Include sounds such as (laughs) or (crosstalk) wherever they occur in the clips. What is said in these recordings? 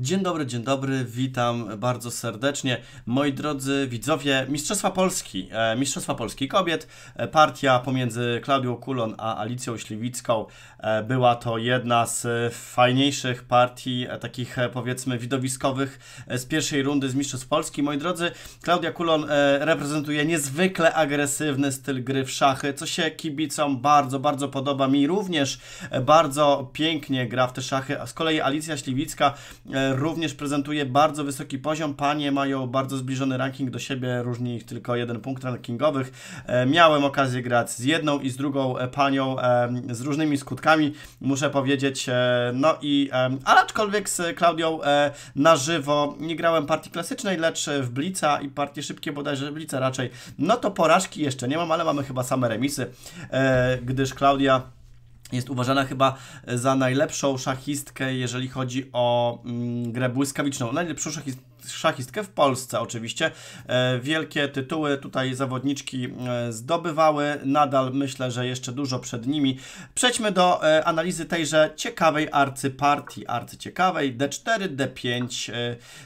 Dzień dobry, dzień dobry, witam bardzo serdecznie. Moi drodzy widzowie, Mistrzostwa Polski, e, Mistrzostwa Polski Kobiet, e, partia pomiędzy Klaudią Kulon a Alicją Śliwicką e, była to jedna z fajniejszych partii, takich powiedzmy widowiskowych z pierwszej rundy z Mistrzostw Polski. Moi drodzy, Klaudia Kulon reprezentuje niezwykle agresywny styl gry w szachy, co się kibicom bardzo, bardzo podoba. Mi również bardzo pięknie gra w te szachy, a z kolei Alicja Śliwicka również prezentuje bardzo wysoki poziom. Panie mają bardzo zbliżony ranking do siebie, różni ich tylko jeden punkt rankingowych. E, miałem okazję grać z jedną i z drugą e, panią e, z różnymi skutkami, muszę powiedzieć. No i ale aczkolwiek z Klaudią na żywo nie grałem partii klasycznej, lecz w Blica i partie szybkie bodajże Blica raczej. No to porażki jeszcze nie mam, ale mamy chyba same remisy, gdyż Klaudia jest uważana chyba e, za najlepszą szachistkę, jeżeli chodzi o mm, grę błyskawiczną. Najlepszą szachistkę szachistkę w Polsce oczywiście. E, wielkie tytuły tutaj zawodniczki e, zdobywały. Nadal myślę, że jeszcze dużo przed nimi. Przejdźmy do e, analizy tejże ciekawej arcypartii. Arcyciekawej D4, D5.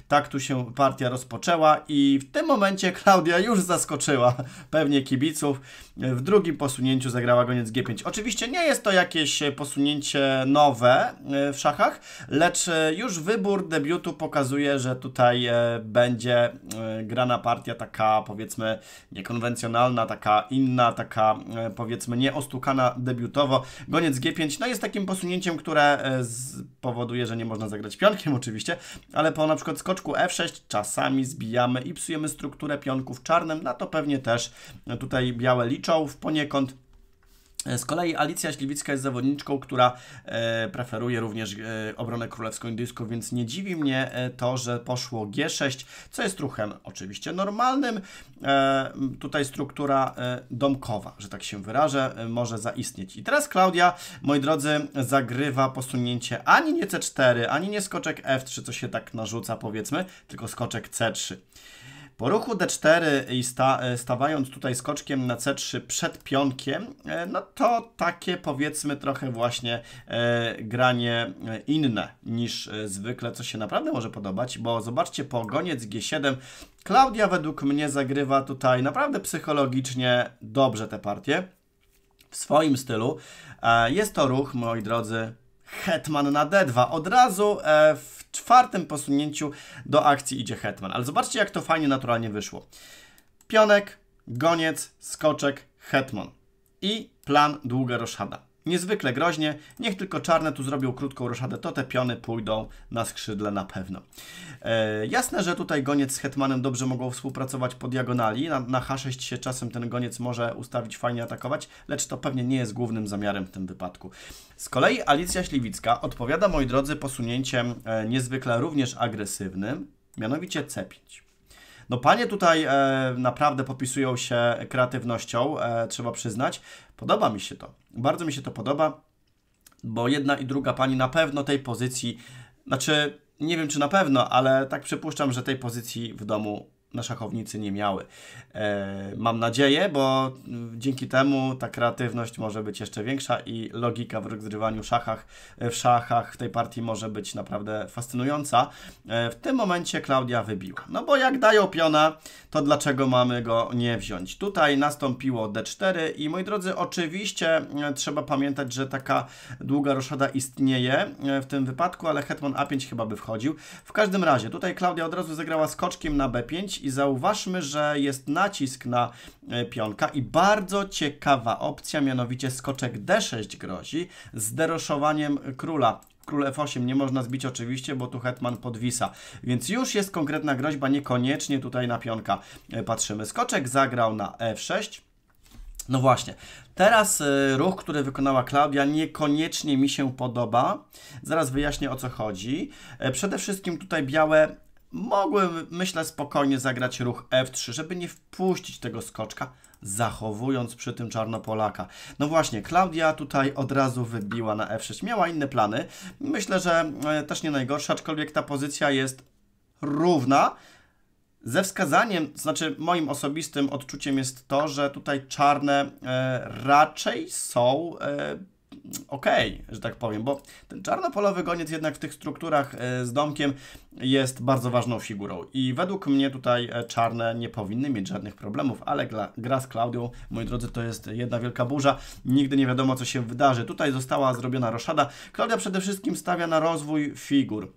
Tak tu się partia rozpoczęła i w tym momencie Klaudia już zaskoczyła pewnie kibiców. W drugim posunięciu zagrała goniec G5. Oczywiście nie jest to jakieś posunięcie nowe w szachach, lecz już wybór debiutu pokazuje, że tutaj będzie e, grana partia taka powiedzmy niekonwencjonalna, taka inna, taka e, powiedzmy nieostukana debiutowo. Goniec G5 no jest takim posunięciem, które e, powoduje, że nie można zagrać pionkiem (laughs) oczywiście, ale po na przykład skoczku F6 czasami zbijamy i psujemy strukturę pionków czarnym, na no to pewnie też tutaj białe liczą w poniekąd E, z kolei Alicja Śliwicka jest zawodniczką, która e, preferuje również e, obronę królewską indyjską, więc nie dziwi mnie to, że poszło G6, co jest ruchem oczywiście normalnym. tutaj struktura domkowa, że tak się wyrażę, może zaistnieć. I teraz Klaudia, moi drodzy, zagrywa posunięcie ani nie C4, ani nie skoczek F3, co się tak narzuca powiedzmy, tylko skoczek C3. Po ruchu d4 i sta, e, stawając tutaj skoczkiem na c3 przed pionkiem, e, no to takie powiedzmy trochę właśnie e, granie e, inne niż zwykle, co się naprawdę może podobać, bo zobaczcie, po goniec g7, Klaudia według mnie zagrywa tutaj naprawdę psychologicznie dobrze te partie w swoim stylu. Jest to ruch, moi drodzy, Hetman na D2. Od razu e, w czwartym posunięciu do akcji idzie Hetman. Ale zobaczcie, jak to fajnie, naturalnie wyszło. Pionek, goniec, skoczek, Hetman i plan długa roszada. Niezwykle groźnie. Niech tylko czarne tu zrobią krótką roszadę, to te piony pójdą na skrzydle na pewno. E, jasne, że tutaj goniec z hetmanem dobrze mogą współpracować po diagonali. Na, na H6 się czasem ten goniec może ustawić fajnie atakować, lecz to pewnie nie jest głównym zamiarem w tym wypadku. Z kolei Alicja Śliwicka odpowiada, moi drodzy, posunięciem e, niezwykle również agresywnym, mianowicie C5. No panie tutaj e, naprawdę popisują się kreatywnością, e, trzeba przyznać. Podoba mi się to. Bardzo mi się to podoba, bo jedna i druga pani na pewno tej pozycji, znaczy nie wiem czy na pewno, ale tak przypuszczam, że tej pozycji w domu na szachownicy nie miały. E, mam nadzieję, bo mm, dzięki temu ta kreatywność może być jeszcze większa i logika w rozgrywaniu szachach, e, w szachach tej partii może być naprawdę fascynująca. E, w tym momencie Klaudia wybiła. No bo jak dają piona, to dlaczego mamy go nie wziąć? Tutaj nastąpiło d4 i moi drodzy, oczywiście trzeba pamiętać, że taka długa roszada istnieje w tym wypadku, ale hetman a5 chyba by wchodził. W każdym razie tutaj Klaudia od razu zagrała skoczkiem na b5 i zauważmy, że jest nacisk na e, pionka i bardzo ciekawa opcja, mianowicie skoczek D6 grozi z deroszowaniem króla Król F8 nie można zbić oczywiście, bo tu hetman podwisa. Więc już jest konkretna groźba, niekoniecznie tutaj na pionka e, patrzymy. Skoczek zagrał na F6. No właśnie, teraz e, ruch, który wykonała Klaudia, niekoniecznie mi się podoba. Zaraz wyjaśnię o co chodzi. Przede wszystkim tutaj białe mogły, myślę, spokojnie zagrać ruch F3, żeby nie wpuścić tego skoczka, zachowując przy tym czarnopolaka. No właśnie, Klaudia tutaj od razu wybiła na F6. Miała inne plany. Myślę, że e, też nie najgorsza, aczkolwiek ta pozycja jest równa. Ze wskazaniem, znaczy moim osobistym odczuciem jest to, że tutaj czarne e, raczej są e, okej, okay, że tak powiem, bo ten czarnopolowy goniec jednak w tych strukturach e, z domkiem jest bardzo ważną figurą i według mnie tutaj e, czarne nie powinny mieć żadnych problemów, ale gra, z Klaudią, moi drodzy, to jest jedna wielka burza, nigdy nie wiadomo co się wydarzy. Tutaj została zrobiona roszada. Klaudia przede wszystkim stawia na rozwój figur.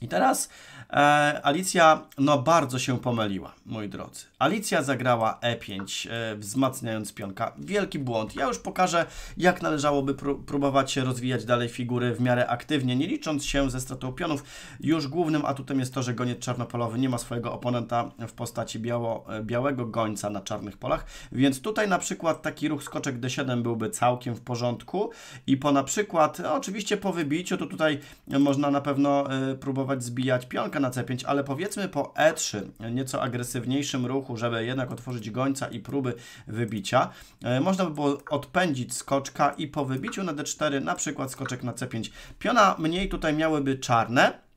I teraz e, Alicja no bardzo się pomyliła, moi drodzy. Alicja zagrała E5, e, wzmacniając pionka. Wielki błąd. Ja już pokażę, jak należałoby próbować próbować rozwijać dalej figury w miarę aktywnie, nie licząc się ze stratą pionów. Już głównym atutem jest to, że goniec czarnopolowy nie ma swojego oponenta w postaci biało, e, białego gońca na czarnych polach, więc tutaj na przykład taki ruch skoczek D7 byłby całkiem w porządku i po na przykład, e, oczywiście po wybiciu, to tutaj można na pewno e, próbować zbijać pionka na C5, ale powiedzmy po E3, e, nieco agresywniejszym ruchu, ruchu, żeby jednak otworzyć gońca i próby wybicia. E, można by było odpędzić skoczka i po wybiciu na d4 na przykład skoczek na c5. Piona mniej tutaj miałyby czarne,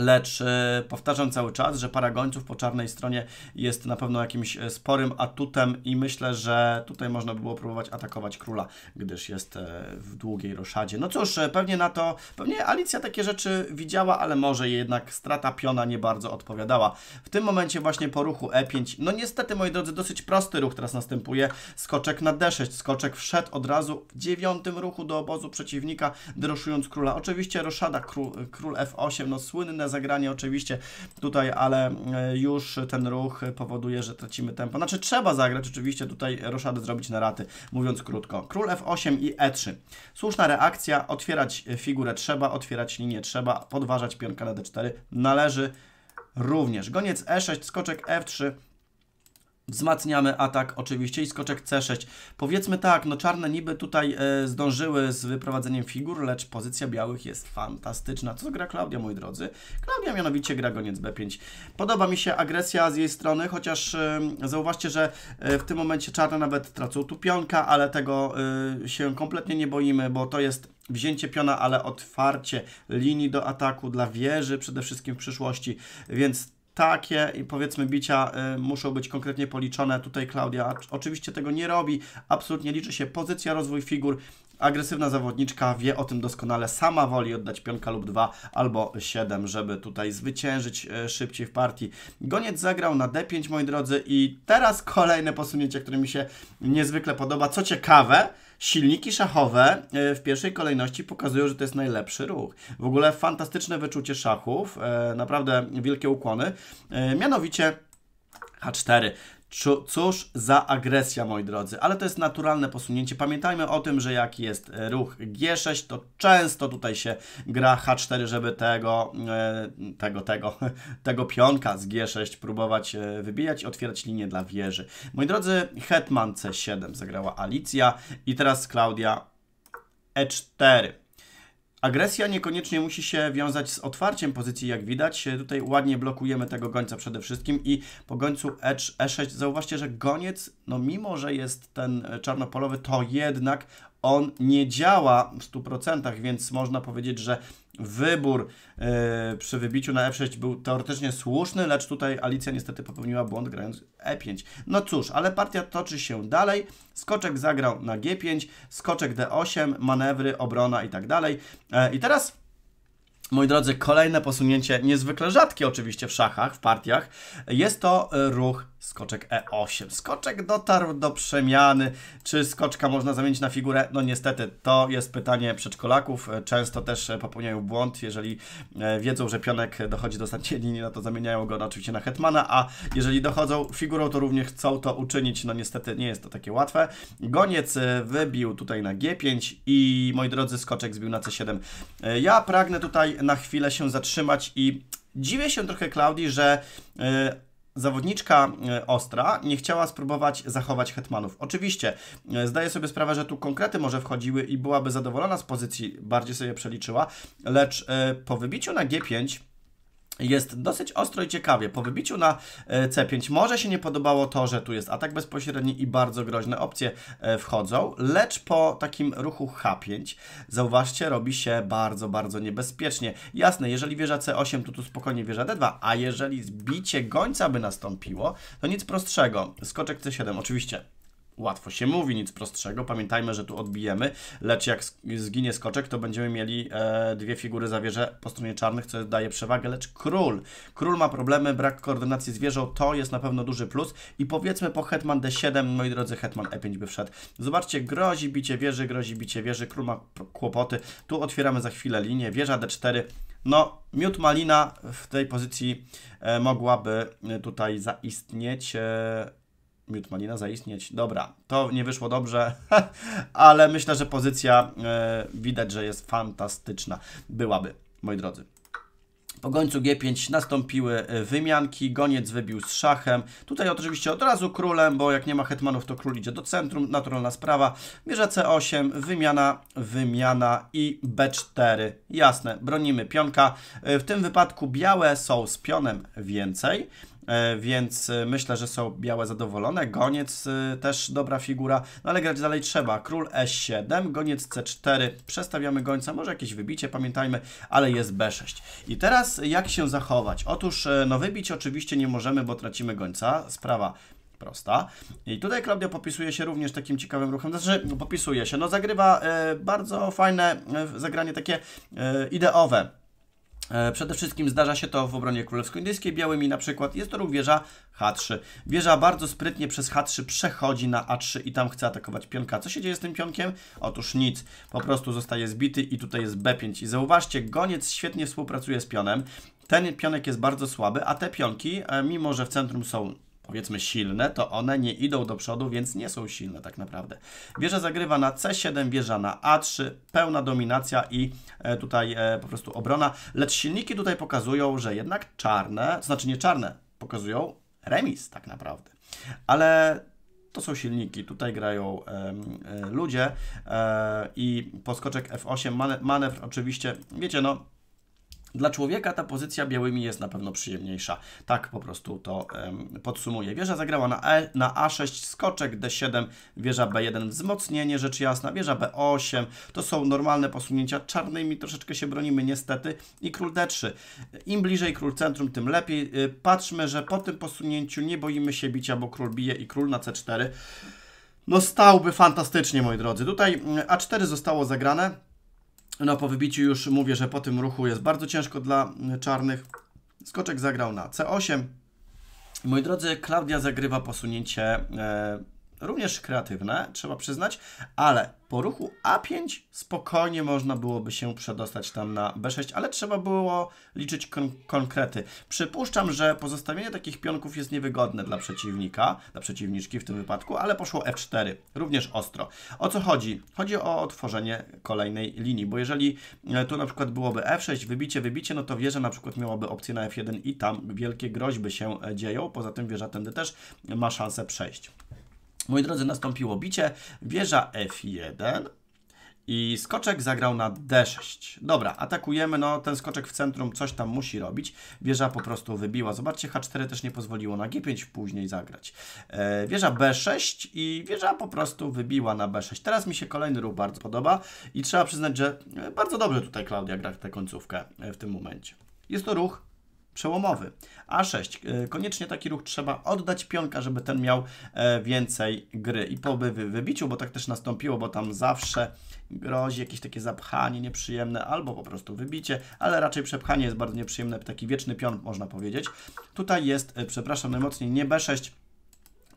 Lecz e, powtarzam cały czas, że para gońców po czarnej stronie jest na pewno jakimś e, sporym atutem i myślę, że tutaj można by było próbować atakować króla, gdyż jest e, w długiej roszadzie. No cóż, pewnie na to, pewnie Alicja takie rzeczy widziała, ale może jednak strata piona nie bardzo odpowiadała. W tym momencie właśnie po ruchu E5, no niestety moi drodzy, dosyć prosty ruch teraz następuje. Skoczek na D6, skoczek wszedł od razu w dziewiątym ruchu do obozu przeciwnika, droszując króla. Oczywiście roszada, król, król F8, no słynne zagranie oczywiście tutaj, ale e, już ten ruch powoduje, że tracimy tempo. Znaczy trzeba zagrać oczywiście tutaj roszady zrobić na raty, mówiąc krótko. Król F8 i E3. Słuszna reakcja, otwierać figurę trzeba, otwierać linię trzeba, podważać pionka na D4 należy również. Goniec E6, skoczek F3, Wzmacniamy atak oczywiście i skoczek C6. Powiedzmy tak, no czarne niby tutaj e, zdążyły z wyprowadzeniem figur, lecz pozycja białych jest fantastyczna. Co gra Klaudia, moi drodzy? Klaudia mianowicie gra goniec B5. Podoba mi się agresja z jej strony, chociaż e, zauważcie, że e, w tym momencie czarne nawet tracą tu pionka, ale tego się kompletnie nie boimy, bo to jest wzięcie piona, ale otwarcie linii do ataku dla wieży przede wszystkim w przyszłości, więc takie, powiedzmy, bicia y, muszą być konkretnie policzone. Tutaj Klaudia oczywiście tego nie robi. Absolutnie liczy się pozycja, rozwój figur. Agresywna zawodniczka wie o tym doskonale, sama woli oddać pionka lub dwa albo siedem, żeby tutaj zwyciężyć y, szybciej w partii. Goniec zagrał na D5, moi drodzy, i teraz kolejne posunięcie, które mi się niezwykle podoba. Co ciekawe, Silniki szachowe e, w pierwszej kolejności pokazują, że to jest najlepszy ruch. W ogóle fantastyczne wyczucie szachów, e, naprawdę wielkie ukłony. E, mianowicie H4. Cóż za agresja, moi drodzy, ale to jest naturalne posunięcie. Pamiętajmy o tym, że jak jest e, ruch G6, to często tutaj się gra H4, żeby tego, e, tego, tego, (laughs) tego pionka z G6 próbować e, wybijać i otwierać linię dla wieży. Moi drodzy, hetman C7 zagrała Alicja i teraz Klaudia E4. Agresja niekoniecznie musi się wiązać z otwarciem pozycji, jak widać. Tutaj ładnie blokujemy tego gońca przede wszystkim i po gońcu E6 e zauważcie, że goniec, no mimo, że jest ten e, czarnopolowy, to jednak on nie działa w 100%, więc można powiedzieć, że wybór e, przy wybiciu na F6 był teoretycznie słuszny, lecz tutaj Alicja niestety popełniła błąd grając E5. No cóż, ale partia toczy się dalej. Skoczek zagrał na G5, skoczek D8, manewry, obrona i tak dalej. E, I teraz Moi drodzy, kolejne posunięcie, niezwykle rzadkie oczywiście w szachach, w partiach, jest to e, ruch Skoczek E8. Skoczek dotarł do przemiany. Czy skoczka można zamienić na figurę? No niestety, to jest pytanie przedszkolaków. Często też popełniają błąd. Jeżeli e, wiedzą, że pionek dochodzi do ostatniej linii, no to zamieniają go oczywiście na hetmana, a jeżeli dochodzą figurą, to również chcą to uczynić. No niestety nie jest to takie łatwe. Goniec e, wybił tutaj na G5 i moi drodzy, skoczek zbił na C7. E, ja pragnę tutaj na chwilę się zatrzymać i Dziwię się trochę Klaudii, że Zawodniczka e, Ostra nie chciała spróbować zachować hetmanów. Oczywiście e, zdaję sobie sprawę, że tu konkrety może wchodziły i byłaby zadowolona z pozycji, bardziej sobie przeliczyła, lecz e, po wybiciu na G5 jest dosyć ostro i ciekawie. Po wybiciu na e, C5 może się nie podobało to, że tu jest atak bezpośredni i bardzo groźne opcje e, wchodzą, lecz po takim ruchu H5 zauważcie, robi się bardzo, bardzo niebezpiecznie. Jasne, jeżeli wieża C8, to tu spokojnie wieża D2, a jeżeli zbicie gońca by nastąpiło, to nic prostszego. Skoczek C7 oczywiście łatwo się mówi, nic prostszego. Pamiętajmy, że tu odbijemy, lecz jak zginie skoczek, to będziemy mieli e, dwie figury za wieżę po stronie czarnych, co daje przewagę, lecz król. Król ma problemy, brak koordynacji z wieżą, to jest na pewno duży plus. I powiedzmy po hetman d7, moi drodzy, hetman e5 by wszedł. Zobaczcie, grozi bicie wieży, grozi bicie wieży, król ma kłopoty. Tu otwieramy za chwilę linię, wieża d4. No, miód malina w tej pozycji e, mogłaby e, tutaj zaistnieć. E, miód ma zaistnieć. Dobra, to nie wyszło dobrze, (laughs) ale myślę, że pozycja e, widać, że jest fantastyczna. Byłaby, moi drodzy. Po gońcu G5 nastąpiły e, wymianki, goniec wybił z szachem. Tutaj oczywiście od razu królem, bo jak nie ma hetmanów, to król idzie do centrum, naturalna sprawa. Bierze C8, wymiana, wymiana i B4. Jasne, bronimy pionka. E, w tym wypadku białe są z pionem więcej. E, więc e, myślę, że są białe zadowolone. Goniec e, też dobra figura, no ale grać dalej trzeba. Król E7, goniec C4, przestawiamy gońca, może jakieś wybicie, pamiętajmy, ale jest B6. I teraz jak się zachować? Otóż no wybić oczywiście nie możemy, bo tracimy gońca, sprawa prosta. I tutaj Klaudia popisuje się również takim ciekawym ruchem, znaczy popisuje się, no zagrywa bardzo fajne zagranie takie ideowe, E, przede wszystkim zdarza się to w obronie królewsko-indyjskiej białymi na przykład. Jest to ruch wieża H3. Wieża bardzo sprytnie przez H3 przechodzi na A3 i tam chce atakować pionka. Co się dzieje z tym pionkiem? Otóż nic. Po prostu zostaje zbity i tutaj jest B5. I zauważcie, goniec świetnie współpracuje z pionem. Ten pionek jest bardzo słaby, a te pionki, e, mimo że w centrum są powiedzmy silne, to one nie idą do przodu, więc nie są silne tak naprawdę. Wieża zagrywa na C7, wieża na A3, pełna dominacja i e, tutaj e, po prostu obrona, lecz silniki tutaj pokazują, że jednak czarne, znaczy nie czarne, pokazują remis tak naprawdę. Ale to są silniki, tutaj grają e, ludzie e, i poskoczek F8, manewr, manewr oczywiście, wiecie no, dla człowieka ta pozycja białymi jest na pewno przyjemniejsza. Tak po prostu to um, podsumuję. Wieża zagrała na, e, na A6, skoczek D7, wieża B1, wzmocnienie rzecz jasna, wieża B8. To są normalne posunięcia czarnymi, troszeczkę się bronimy niestety. I król D3. Im bliżej król centrum, tym lepiej. Y, patrzmy, że po tym posunięciu nie boimy się bicia, bo król bije i król na C4. No stałby fantastycznie, moi drodzy. Tutaj y, A4 zostało zagrane. No po wybiciu już mówię, że po tym ruchu jest bardzo ciężko dla e, czarnych. Skoczek zagrał na C8. Moi drodzy, Klaudia zagrywa posunięcie e, również kreatywne, trzeba przyznać, ale po ruchu A5 spokojnie można byłoby się przedostać tam na B6, ale trzeba było liczyć kon konkrety. Przypuszczam, że pozostawienie takich pionków jest niewygodne dla przeciwnika, dla przeciwniczki w tym wypadku, ale poszło F4, również ostro. O co chodzi? Chodzi o otworzenie kolejnej linii, bo jeżeli e, tu na przykład byłoby F6, wybicie, wybicie, no to wieża na przykład miałaby opcję na F1 i tam wielkie groźby się e, dzieją, poza tym wieża tędy też ma szansę przejść. Moi drodzy, nastąpiło bicie. Wieża F1. I skoczek zagrał na D6. Dobra, atakujemy, no ten skoczek w centrum coś tam musi robić. Wieża po prostu wybiła. Zobaczcie, H4 też nie pozwoliło na G5 później zagrać. E, wieża B6 i wieża po prostu wybiła na B6. Teraz mi się kolejny ruch bardzo podoba i trzeba przyznać, że e, bardzo dobrze tutaj Klaudia gra tę końcówkę e, w tym momencie. Jest to ruch przełomowy. A6. E, koniecznie taki ruch trzeba oddać pionka, żeby ten miał e, więcej gry. I po wybiciu, bo tak też nastąpiło, bo tam zawsze grozi jakieś takie zapchanie nieprzyjemne albo po prostu wybicie, ale raczej przepchanie jest bardzo nieprzyjemne, taki wieczny pion można powiedzieć. Tutaj jest, e, przepraszam najmocniej, nie B6,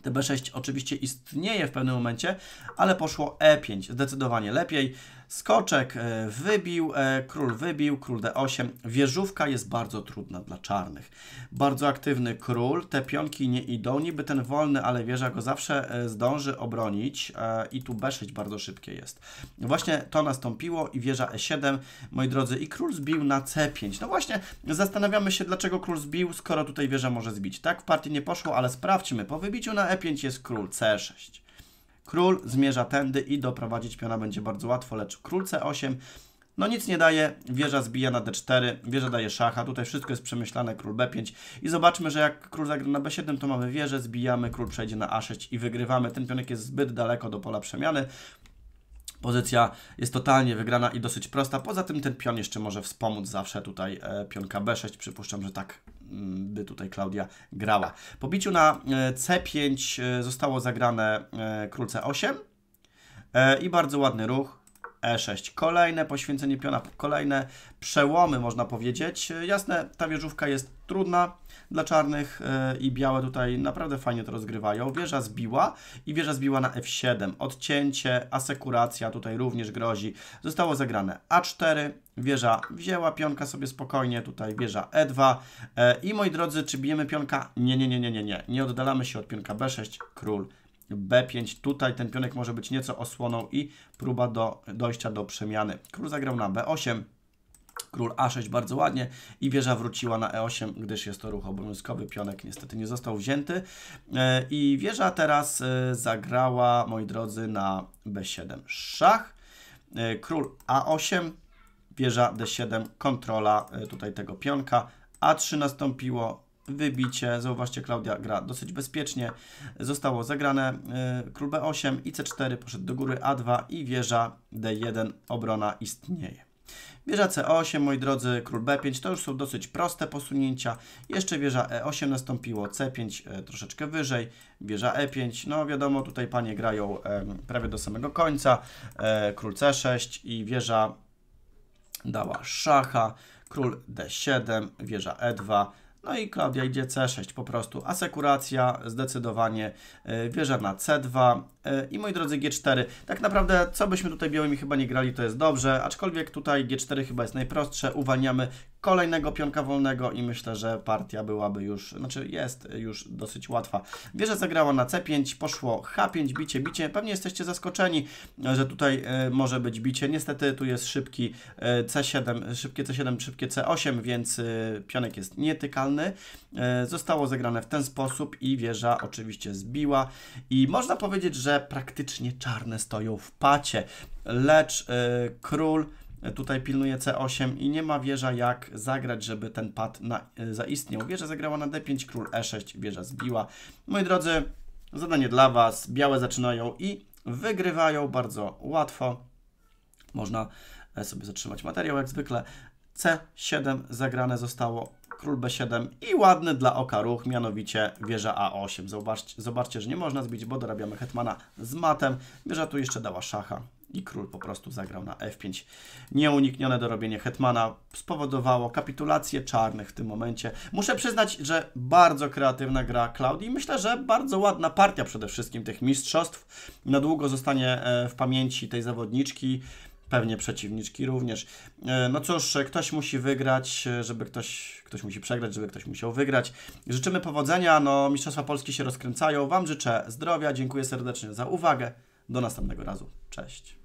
B6 oczywiście istnieje w pewnym momencie, ale poszło E5 zdecydowanie lepiej. Skoczek e, wybił, e, król wybił, król d8. Wieżówka jest bardzo trudna dla czarnych. Bardzo aktywny król, te pionki nie idą, niby ten wolny, ale wieża go zawsze e, zdąży obronić i tu b6 bardzo szybkie jest. Właśnie to nastąpiło i wieża e7, moi drodzy, i król zbił na c5. No właśnie, zastanawiamy się, dlaczego król zbił, skoro tutaj wieża może zbić. Tak w partii nie poszło, ale sprawdźmy. Po wybiciu na e5 jest król c6. Król zmierza tędy i doprowadzić piona będzie bardzo łatwo, lecz król c8 no nic nie daje, wieża zbija na d4, wieża daje szacha, tutaj wszystko jest przemyślane, król b5 i zobaczmy, że jak król zagra na b7, to mamy wieżę, zbijamy, król przejdzie na a6 i wygrywamy. Ten pionek jest zbyt daleko do pola przemiany, Pozycja jest totalnie wygrana i dosyć prosta. Poza tym ten pion jeszcze może wspomóc zawsze tutaj e, pionka B6. Przypuszczam, że tak mm, by tutaj Klaudia grała. Po biciu na e, C5 e, zostało zagrane król C8 i bardzo ładny ruch E6. Kolejne poświęcenie piona, kolejne przełomy można powiedzieć. Jasne, ta wieżówka jest trudna dla czarnych e, i białe tutaj naprawdę fajnie to rozgrywają. Wieża zbiła i wieża zbiła na F7. Odcięcie, asekuracja tutaj również grozi. Zostało zagrane A4, wieża wzięła pionka sobie spokojnie, tutaj wieża E2. E, I moi drodzy, czy bijemy pionka? Nie, nie, nie, nie, nie, nie. Nie oddalamy się od pionka B6, król b5. Tutaj ten pionek może być nieco osłoną i próba do dojścia do przemiany. Król zagrał na b8. Król A6 bardzo ładnie i wieża wróciła na E8, gdyż jest to ruch obowiązkowy. Pionek niestety nie został wzięty. E, I wieża teraz e, zagrała, moi drodzy, na B7 szach. E, król A8, wieża D7, kontrola tutaj tego pionka. A3 nastąpiło, wybicie, zauważcie, Klaudia gra dosyć bezpiecznie, zostało zagrane y, król b8 i c4 poszedł do góry, a2 i wieża d1, obrona istnieje. Wieża C8, moi drodzy, król B5, to już są dosyć proste posunięcia. Jeszcze wieża E8 nastąpiło, C5 e, y, troszeczkę wyżej, wieża E5. No wiadomo, tutaj panie grają e, prawie do samego końca. E, król C6 i wieża dała szacha, król D7, wieża E2, no i Klaudia idzie C6 po prostu. Asekuracja zdecydowanie e, wieża na C2, E, I moi drodzy, G4. Tak naprawdę, co byśmy tutaj białymi chyba nie grali, to jest dobrze, aczkolwiek tutaj G4 chyba jest najprostsze. Uwalniamy kolejnego pionka wolnego i myślę, że partia byłaby już, znaczy jest już dosyć łatwa. Wieża zagrała na C5, poszło H5, bicie, bicie. Pewnie jesteście zaskoczeni, że tutaj e, może być bicie. Niestety tu jest szybki e, C7, szybkie C7, szybkie C8, więc pionek jest nietykalny. Zostało zagrane w ten sposób i wieża oczywiście zbiła. I można powiedzieć, że że praktycznie czarne stoją w pacie, lecz y, król tutaj pilnuje C8 i nie ma wieża jak zagrać, żeby ten pad na, y, zaistniał. Wieża zagrała na D5, król E6, wieża zbiła. Moi drodzy, zadanie dla Was, białe zaczynają i wygrywają bardzo łatwo. Można e, sobie zatrzymać materiał jak zwykle. C7 zagrane zostało król b7 i ładny dla oka ruch, mianowicie wieża a8. Zobaczcie, zobaczcie że nie można zbić, bo dorabiamy hetmana z matem. Wieża tu jeszcze dała szacha i król po prostu zagrał na f5. Nieuniknione dorobienie hetmana spowodowało kapitulację czarnych w tym momencie. Muszę przyznać, że bardzo kreatywna gra Klaudii. Myślę, że bardzo ładna partia przede wszystkim tych mistrzostw. Na długo zostanie e, w pamięci tej zawodniczki pewnie przeciwniczki również. E, no cóż, ktoś musi wygrać, e, żeby ktoś, ktoś musi przegrać, żeby ktoś musiał wygrać. Życzymy powodzenia, no Mistrzostwa Polski się rozkręcają. Wam życzę zdrowia, dziękuję serdecznie za uwagę. Do następnego razu. Cześć.